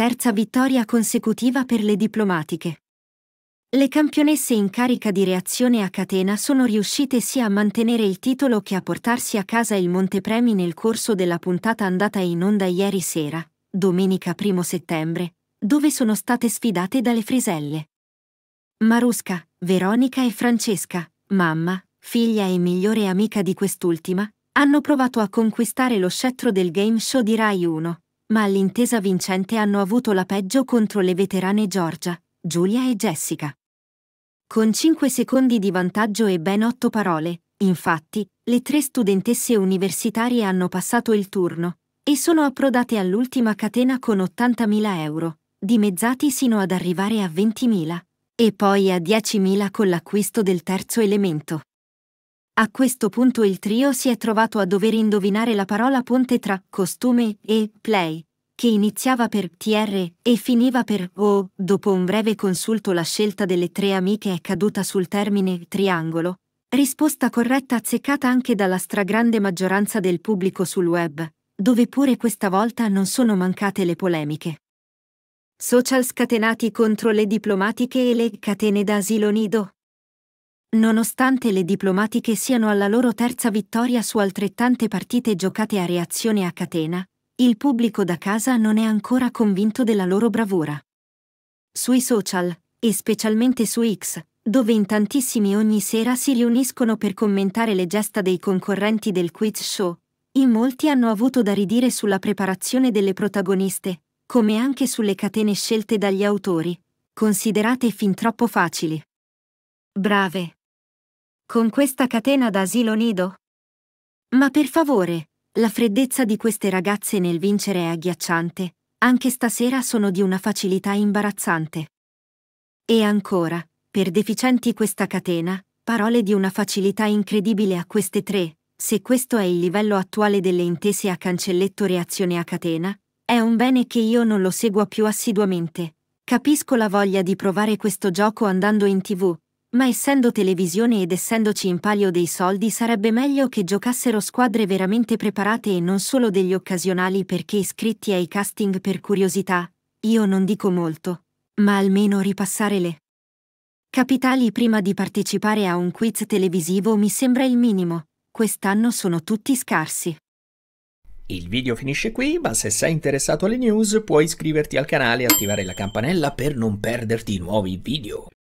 terza vittoria consecutiva per le diplomatiche. Le campionesse in carica di reazione a catena sono riuscite sia a mantenere il titolo che a portarsi a casa il Montepremi nel corso della puntata andata in onda ieri sera, domenica 1 settembre, dove sono state sfidate dalle friselle. Marusca, Veronica e Francesca, mamma, figlia e migliore amica di quest'ultima, hanno provato a conquistare lo scettro del game show di Rai 1, ma all'intesa vincente hanno avuto la peggio contro le veterane Giorgia, Giulia e Jessica. Con 5 secondi di vantaggio e ben 8 parole, infatti, le tre studentesse universitarie hanno passato il turno e sono approdate all'ultima catena con 80.000 euro, dimezzati sino ad arrivare a 20.000 e poi a 10.000 con l'acquisto del terzo elemento. A questo punto il trio si è trovato a dover indovinare la parola ponte tra costume e play, che iniziava per TR e finiva per O. Dopo un breve consulto la scelta delle tre amiche è caduta sul termine triangolo, risposta corretta azzeccata anche dalla stragrande maggioranza del pubblico sul web, dove pure questa volta non sono mancate le polemiche. Social scatenati contro le diplomatiche e le catene d'asilo nido. Nonostante le diplomatiche siano alla loro terza vittoria su altrettante partite giocate a reazione a catena, il pubblico da casa non è ancora convinto della loro bravura. Sui social, e specialmente su X, dove in tantissimi ogni sera si riuniscono per commentare le gesta dei concorrenti del quiz show, in molti hanno avuto da ridire sulla preparazione delle protagoniste, come anche sulle catene scelte dagli autori, considerate fin troppo facili. Brave, con questa catena d'asilo nido? Ma per favore, la freddezza di queste ragazze nel vincere è agghiacciante, anche stasera sono di una facilità imbarazzante. E ancora, per deficienti questa catena, parole di una facilità incredibile a queste tre, se questo è il livello attuale delle intese a cancelletto reazione a catena, è un bene che io non lo segua più assiduamente. Capisco la voglia di provare questo gioco andando in tv, ma essendo televisione ed essendoci in palio dei soldi sarebbe meglio che giocassero squadre veramente preparate e non solo degli occasionali perché iscritti ai casting per curiosità, io non dico molto, ma almeno ripassare le capitali prima di partecipare a un quiz televisivo mi sembra il minimo, quest'anno sono tutti scarsi. Il video finisce qui, ma se sei interessato alle news puoi iscriverti al canale e attivare la campanella per non perderti nuovi video.